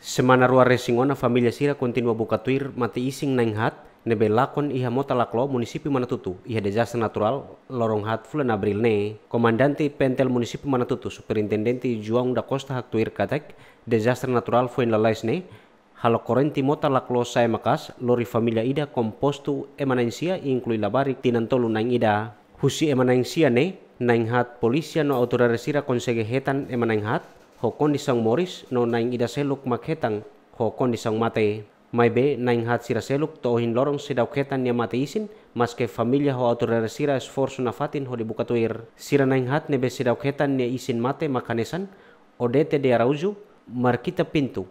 Semana racing ona familia sira buka tuir mati ising neng hat nebe lakon iha mota laklo munisipi tutu iha disaster natural lorong hat fulan abril ne komandante pentel munisipi tutu superintendente juang da costa haktuir katek disaster natural fuen lalais ne halo korenti mota laklo saya makas lori familia ida kompostu emanensia inclui labari tinantolu neng ida husi emanensia ne naing hat polisia no resira konsege hetan emaneng hat hokon disang moris no naing ida seluk makhetang hokon disang mate mai be naing hat sira seluk tohin lorong sedau ketan nia mate isin maske familia ho autorera sira esforso na fatin ho dibukatuir sira naing hat nebe sedau ketan nia isin mate makanesan odete de araujo markita pintu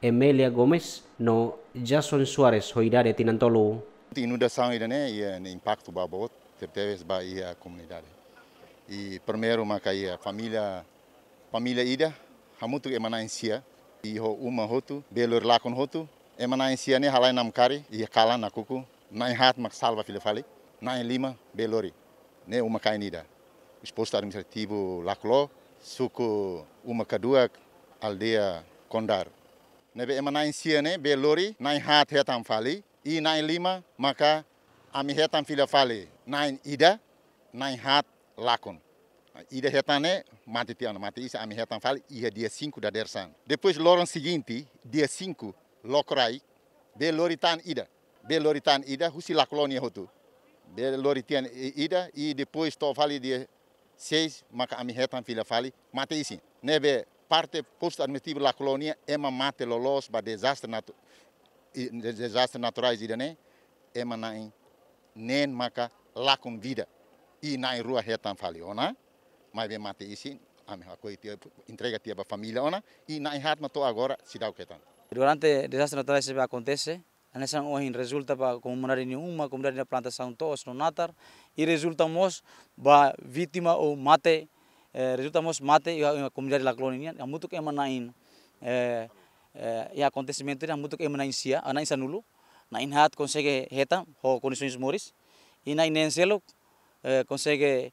Emelia Gomez no Jason Suarez ho idade tinantolo inundação ida né e impacto babot certeza ba ia komunidade. i primeiro uma caía familia familia ida hamutu emanaincia iho uma hotu belur lakon hotu emanaincia ni halai nam kari i kala na kuku nai hat mak salva filefali nai lima belori ne uma kainida os postos administrativo laklo, suku uma kedua aldea Kondar. Nebe emanai sia ne belori nai hat hetam fali i nai lima maka ami hetam fila nai ida nai hat lakon. Ida Retane, mati tiana, mati isa, ami retan fala, ia dia 5 da Dersan. Depois, loron seguinte, dia 5, Lokrai, be Loritan Ida. Be Loritan Ida, husi la colônia rotu. Be Loritan Ida, e depois, to fali dia 6, maka ami retan fila fali, mati isso Nebe parte posto admitivo la colônia, ema mate lolos ba desastre, natu, desastre naturais Ida, né? Ema nain, nen maka lakum vida. E na rua retan fali, ona? mai ve mate isin, ame aku tiap entrega tiap familia ona y na hat matou agora sidau ketan. Durante desastre natural se acontece, nessa hoje resulta para comunidade nenhuma, comunidade na plantação todos no natar e mos ba vítima ou mate, eh, mos mate e a comunidade la colônia, é muito que emanain. Eh, eh, e acontecimento é muito que é emanain sia, anain sanulo, na inhat consegue heta, ou condições moris, e na inenselo eh, consegue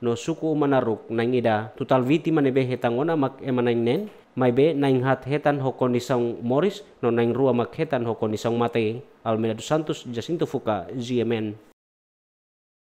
no suku manaruk nang ida total viti manebe hetangona mak emanang nen maibe nang hat hetan hokon kondisong moris no nang rua mak hetan hokon kondisong mate Almeida dos Santos Jacinto fuka GMN